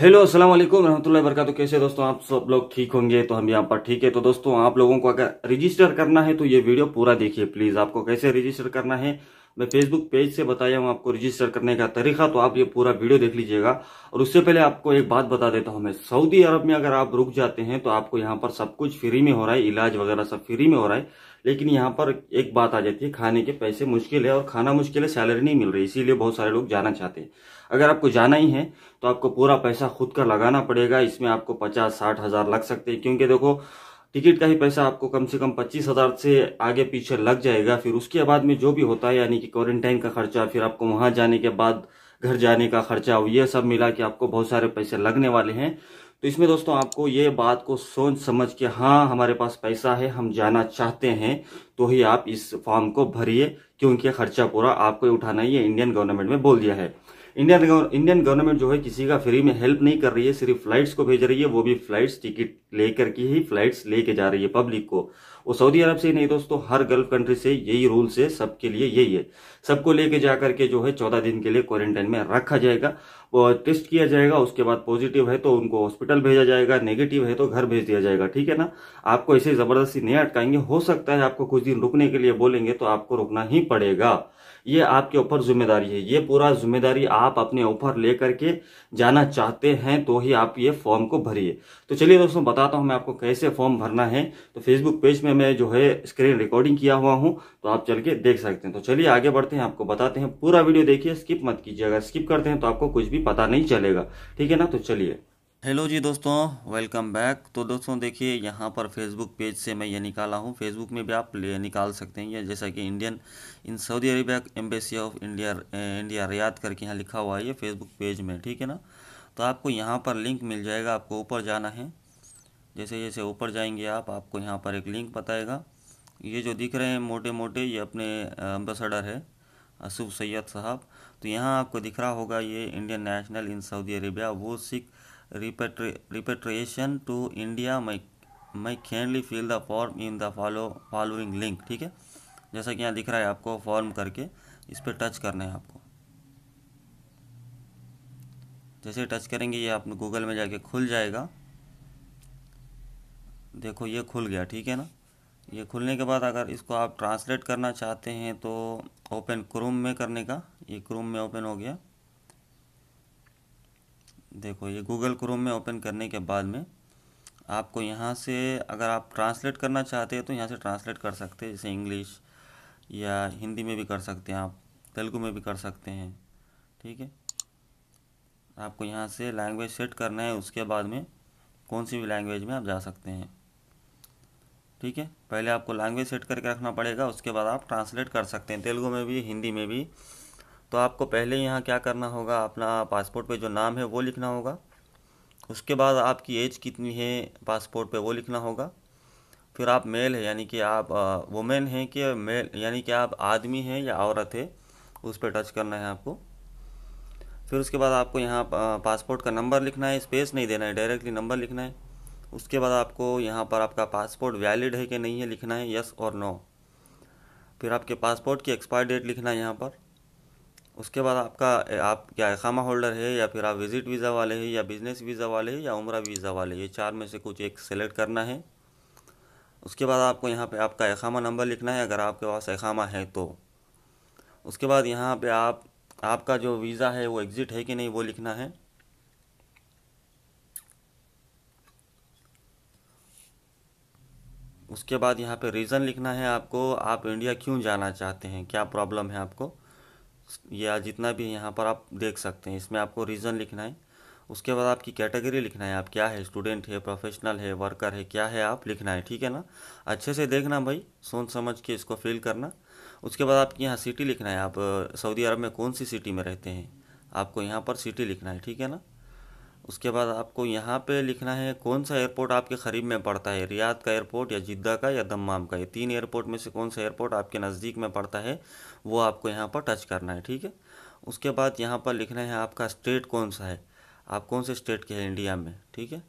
hello अस्सलाम वालेकुम रहमतुल्लाहि वरकत कैसे दोस्तों आप सब लोग ठीक होंगे तो हम यहाँ पर ठीक है तो दोस्तों आप लोगों को अगर रजिस्टर करना है तो ये वीडियो पूरा देखिए प्लीज़ आपको कैसे रजिस्टर करना है मैं फेसबुक पेज से बताया हूँ आपको रजिस्टर करने का तरीका तो आप ये पूरा वीडियो देख लीजिएगा और उससे पहले आपको एक बात बता देता हूँ मैं सऊदी अरब में अगर आप रुक जाते हैं तो आपको यहाँ पर सब कुछ फ्री में हो रहा है इलाज वगैरह सब फ्री में हो रहा है लेकिन यहाँ पर एक बात आ जाती है खाने के पैसे मुश्किल है और खाना मुश्किल है सैलरी नहीं मिल रही इसीलिए बहुत सारे लोग जाना चाहते हैं अगर आपको जाना ही है तो आपको पूरा पैसा खुद का लगाना पड़ेगा इसमें आपको पचास साठ हज़ार लग सकते हैं क्योंकि देखो टिकट का ही पैसा आपको कम से कम पच्चीस हज़ार से आगे पीछे लग जाएगा फिर उसके बाद में जो भी होता है यानी कि क्वारंटाइन का खर्चा फिर आपको वहां जाने के बाद घर जाने का खर्चा ये सब मिला के आपको बहुत सारे पैसे लगने वाले हैं तो इसमें दोस्तों आपको ये बात को सोच समझ के हाँ हमारे पास पैसा है हम जाना चाहते हैं तो ही आप इस फॉर्म को भरिए क्योंकि खर्चा पूरा आपको उठाना ही है इंडियन गवर्नमेंट में बोल दिया है इंडियन इंडियन गवर्नमेंट जो है किसी का फ्री में हेल्प नहीं कर रही है सिर्फ फ्लाइट्स को भेज रही है वो भी फ्लाइट्स टिकट लेकर के ही फ्लाइट्स लेके जा रही है पब्लिक को वो सऊदी अरब से ही नहीं दोस्तों हर गल्फ कंट्री से यही रूल्स है सबके लिए यही है सबको लेके जाकर के जो है चौदह दिन के लिए क्वारंटाइन में रखा जाएगा वो टेस्ट किया जाएगा उसके बाद पॉजिटिव है तो उनको हॉस्पिटल भेजा जाएगा नेगेटिव है तो घर भेज दिया जाएगा ठीक है ना आपको ऐसे जबरदस्ती नहीं अटकाएंगे हो सकता है आपको कुछ दिन रुकने के लिए बोलेंगे तो आपको रुकना ही पड़ेगा ये आपके ऊपर जिम्मेदारी है ये पूरा जिम्मेदारी आप अपने ऊपर लेकर के जाना चाहते हैं तो ही आप ये फॉर्म को भरिए तो चलिए दोस्तों बताता हूं मैं आपको कैसे फॉर्म भरना है तो फेसबुक पेज में मैं जो है स्क्रीन रिकॉर्डिंग किया हुआ हूँ तो आप चल के देख सकते हैं तो चलिए आगे बढ़ते हैं आपको बताते हैं पूरा वीडियो देखिए स्किप मत कीजिएगा स्किप करते हैं तो आपको कुछ भी पता नहीं चलेगा ठीक है ना तो चलिए हेलो जी दोस्तों वेलकम बैक तो दोस्तों देखिए यहाँ पर फेसबुक पेज से मैं ये निकाला हूँ फेसबुक में भी आप ले निकाल सकते हैं ये जैसा कि Indian in Saudi Arabia embassy of India India Riyadh करके यहाँ लिखा हुआ है ये फेसबुक पेज में ठीक है ना तो आपको यहाँ पर लिंक मिल जाएगा आपको ऊपर जाना है जैसे जैसे ऊपर जाएंगे आप आपको यहाँ पर एक लिंक बताएगा ये जो दिख रहे हैं मोटे मोटे ये अपने एम्बेसडर है असुफ सैयद साहब तो यहाँ आपको दिख रहा होगा ये Indian national in Saudi Arabia वो seek repatri repatriation to India my my kindly fill the form in the follow following link ठीक है जैसा कि यहाँ दिख रहा है आपको फॉर्म करके इस पर टच करना है आपको जैसे टच करेंगे ये आप गूगल में जाके खुल जाएगा देखो ये खुल गया ठीक है ना ये खुलने के बाद अगर इसको आप ट्रांसलेट करना चाहते हैं तो ओपन क्रोम में करने का ये क्रोम में ओपन हो गया देखो ये गूगल क्रोम में ओपन करने के बाद में आपको यहाँ से अगर आप ट्रांसलेट करना चाहते हैं तो यहाँ से ट्रांसलेट कर सकते हैं जैसे इंग्लिश या हिंदी में भी कर सकते हैं आप तेलुगू में भी कर सकते हैं ठीक है आपको यहाँ से लैंग्वेज सेट करना है उसके बाद में कौन सी भी लैंग्वेज में आप जा सकते हैं ठीक है पहले आपको लैंग्वेज सेट करके रखना पड़ेगा उसके बाद आप ट्रांसलेट कर सकते हैं तेलुगु में भी हिंदी में भी तो आपको पहले यहाँ क्या करना होगा अपना पासपोर्ट पे जो नाम है वो लिखना होगा उसके बाद आपकी एज कितनी है पासपोर्ट पे वो लिखना होगा फिर आप मेल है यानी कि आप वुमेन हैं कि मेल यानी कि आप आदमी हैं या औरत है उस पर टच करना है आपको फिर उसके बाद आपको यहाँ पासपोर्ट का नंबर लिखना है स्पेस नहीं देना है डायरेक्टली नंबर लिखना है उसके बाद आपको यहाँ पर आपका पासपोर्ट वैलिड है कि नहीं है लिखना है यस और नो फिर आपके पासपोर्ट की एक्सपायर डेट लिखना है यहाँ पर उसके बाद आपका आप क्या खामा होल्डर है या फिर आप विज़िट वीज़ा वाले हैं या बिज़नेस वीज़ा वाले हैं या उम्र वीज़ा वाले ये चार में से कुछ एक सेलेक्ट करना है उसके बाद आपको यहाँ पे आपका एखामा नंबर लिखना है अगर आपके पास एखामा है तो उसके बाद यहाँ पे आप आपका जो वीज़ा है वो एग्ज़िट है कि नहीं वो लिखना है उसके बाद यहाँ पे रीज़न लिखना है आपको आप इंडिया क्यों जाना चाहते हैं क्या प्रॉब्लम है आपको या जितना भी यहाँ पर आप देख सकते हैं इसमें आपको रीज़न लिखना है उसके बाद आपकी कैटेगरी लिखना है आप क्या है स्टूडेंट है प्रोफेशनल है वर्कर है क्या है आप लिखना है ठीक है ना अच्छे से देखना भाई सोच समझ के इसको फिल करना उसके बाद आपकी यहाँ सिटी लिखना है आप सऊदी अरब में कौन सी सिटी में रहते हैं आपको यहाँ पर सिटी लिखना है ठीक है ना उसके बाद आपको यहाँ पे लिखना है कौन सा एयरपोर्ट आपके करीब में पड़ता है रियाद का एयरपोर्ट या जिद्दा का या दम्माम का ये तीन एयरपोर्ट में से कौन सा एयरपोर्ट आपके नज़दीक में पड़ता है वो आपको यहाँ पर टच करना है ठीक है उसके बाद यहाँ पर लिखना है आपका स्टेट कौन सा है आप कौन से स्टेट के हैं इंडिया में ठीक है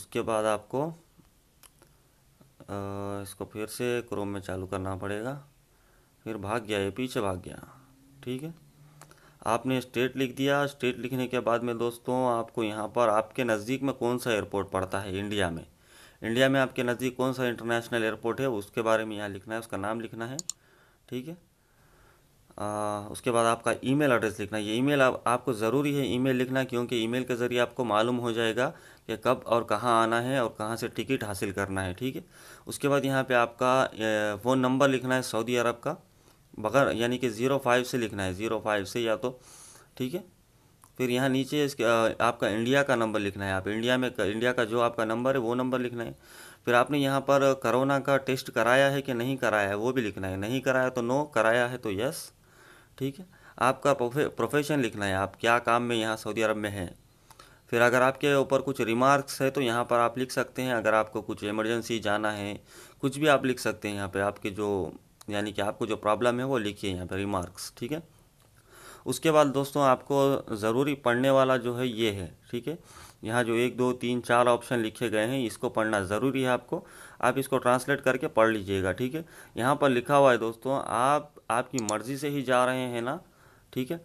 उसके बाद आपको इसको फिर से क्रोम में चालू करना पड़ेगा फिर भाग गया ये पीछे भाग गया ठीक है आपने स्टेट लिख दिया स्टेट लिखने के बाद में दोस्तों आपको यहाँ पर आपके नज़दीक में कौन सा एयरपोर्ट पड़ता है इंडिया में इंडिया में आपके नज़दीक कौन सा इंटरनेशनल एयरपोर्ट है उसके बारे में यहाँ लिखना है उसका नाम लिखना है ठीक है आ, उसके बाद आपका ईमेल एड्रेस लिखना है ये ईमेल आप, आपको ज़रूरी है ईमेल लिखना क्योंकि ईमेल के ज़रिए आपको मालूम हो जाएगा कि कब और कहाँ आना है और कहाँ से टिकट हासिल करना है ठीक है उसके बाद यहाँ पे आपका फ़ोन नंबर लिखना है सऊदी अरब का बगैर यानी कि ज़ीरो फाइव से लिखना है ज़ीरो फाइव से या तो ठीक है फिर यहाँ नीचे इसके आपका इंडिया का नंबर लिखना है आप इंडिया में इंडिया का जो आपका नंबर है वो नंबर लिखना है फिर आपने यहाँ पर करोना का टेस्ट कराया है कि नहीं कराया है वो भी लिखना है नहीं कराया तो नो कराया है तो यस ठीक है आपका प्रोफेशन लिखना है आप क्या काम में यहाँ सऊदी अरब में हैं फिर अगर आपके ऊपर कुछ रिमार्क्स है तो यहाँ पर आप लिख सकते हैं अगर आपको कुछ इमरजेंसी जाना है कुछ भी आप लिख सकते हैं यहाँ पे आपके जो यानी कि आपको जो प्रॉब्लम है वो लिखिए यहाँ पर रिमार्क्स ठीक है उसके बाद दोस्तों आपको ज़रूरी पढ़ने वाला जो है ये है ठीक है यहाँ जो एक दो तीन चार ऑप्शन लिखे गए हैं इसको पढ़ना ज़रूरी है आपको आप इसको ट्रांसलेट करके पढ़ लीजिएगा ठीक है यहाँ पर लिखा हुआ है दोस्तों आप आपकी मर्ज़ी से ही जा रहे हैं ना ठीक है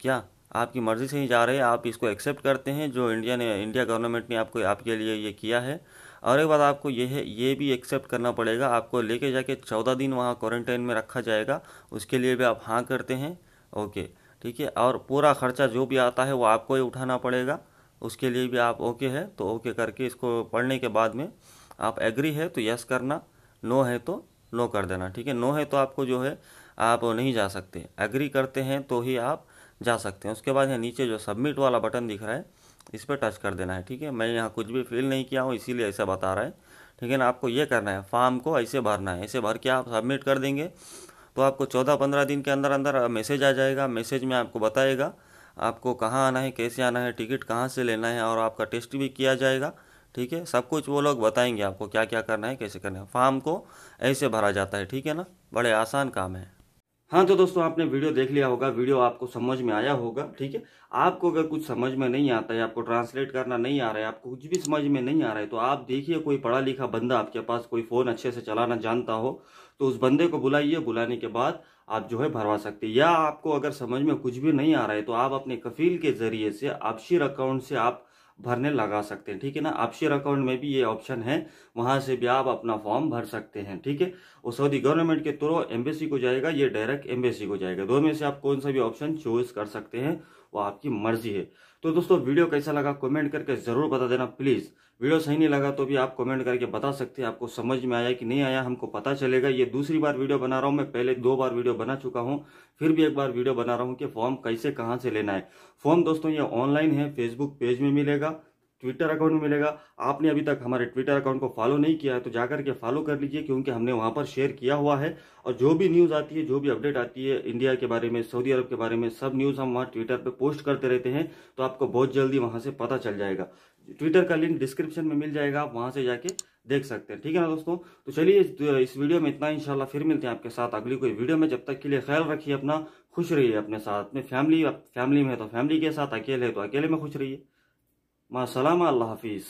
क्या आपकी मर्ज़ी से ही जा रहे हैं आप इसको एक्सेप्ट करते हैं जो इंडिया ने इंडिया गवर्नमेंट ने आपको आपके लिए ये किया है और एक बात आपको ये है ये भी एक्सेप्ट करना पड़ेगा आपको लेके जाके चौदह दिन वहाँ क्वारंटाइन में रखा जाएगा उसके लिए भी आप हाँ करते हैं ओके ठीक है और पूरा खर्चा जो भी आता है वो आपको ही उठाना पड़ेगा उसके लिए भी आप ओके है तो ओके करके इसको पढ़ने के बाद में आप एग्री है तो यस करना नो है तो नो कर देना ठीक है नो है तो आपको जो है आप नहीं जा सकते एग्री करते हैं तो ही आप जा सकते हैं उसके बाद यहाँ नीचे जो सबमिट वाला बटन दिख रहा है इस पर टच कर देना है ठीक है मैं यहाँ कुछ भी फिल नहीं किया हूँ इसीलिए ऐसा बता रहा है ठीक है ना आपको ये करना है फॉर्म को ऐसे भरना है ऐसे भर के आप सबमिट कर देंगे तो आपको चौदह पंद्रह दिन के अंदर अंदर मैसेज आ जाएगा मैसेज में आपको बताएगा आपको कहाँ आना है कैसे आना है टिकट कहाँ से लेना है और आपका टेस्ट भी किया जाएगा ठीक है सब कुछ वो लोग बताएंगे आपको क्या क्या करना है कैसे करना है फार्म को ऐसे भरा जाता है ठीक है ना बड़े आसान काम है हाँ तो दोस्तों आपने वीडियो देख लिया होगा वीडियो आपको समझ में आया होगा ठीक है आपको अगर कुछ समझ में नहीं आता है आपको ट्रांसलेट करना नहीं आ रहा है आपको कुछ भी समझ में नहीं आ रहा है तो आप देखिए कोई पढ़ा लिखा बंदा आपके पास कोई फ़ोन अच्छे से चलाना जानता हो तो उस बंदे को बुलाइए बुलाने के बाद आप जो है भरवा सकते या आपको अगर समझ में कुछ भी नहीं आ रहा है तो आप अपने कफील के ज़रिए से आपशीर अकाउंट से आप भरने लगा सकते हैं ठीक है ना आपशेयर अकाउंट में भी ये ऑप्शन है वहां से भी आप अपना फॉर्म भर सकते हैं ठीक है और सऊदी गवर्नमेंट के थ्रो एम्बेसी को जाएगा ये डायरेक्ट एम्बेसी को जाएगा दो में से आप कौन सा भी ऑप्शन चूज कर सकते हैं वो आपकी मर्जी है तो दोस्तों वीडियो कैसा लगा कमेंट करके ज़रूर बता देना प्लीज़ वीडियो सही नहीं लगा तो भी आप कमेंट करके बता सकते हैं आपको समझ में आया कि नहीं आया हमको पता चलेगा ये दूसरी बार वीडियो बना रहा हूँ मैं पहले दो बार वीडियो बना चुका हूँ फिर भी एक बार वीडियो बना रहा हूँ कि फॉर्म कैसे कहाँ से लेना है फॉर्म दोस्तों ये ऑनलाइन है फेसबुक पेज में मिलेगा ट्विटर अकाउंट मिलेगा आपने अभी तक हमारे ट्विटर अकाउंट को फॉलो नहीं किया है तो जाकर के फॉलो कर लीजिए क्योंकि हमने वहां पर शेयर किया हुआ है और जो भी न्यूज़ आती है जो भी अपडेट आती है इंडिया के बारे में सऊदी अरब के बारे में सब न्यूज़ हम वहाँ ट्विटर पर पोस्ट करते रहते हैं तो आपको बहुत जल्दी वहाँ से पता चल जाएगा ट्विटर का लिंक डिस्क्रिप्शन में मिल जाएगा आप वहाँ से जाके देख सकते हैं ठीक है ना दोस्तों तो चलिए इस, इस वीडियो में इतना इंशाल्लाह फिर मिलते हैं आपके साथ अगली कोई वीडियो में जब तक के लिए ख्याल रखिए अपना खुश रहिए अपने साथ में फैमिली फैमिली में तो फैमिली के साथ अकेले तो अकेले में खुश रहिए মা সালামা আল্লাহ হাফিজ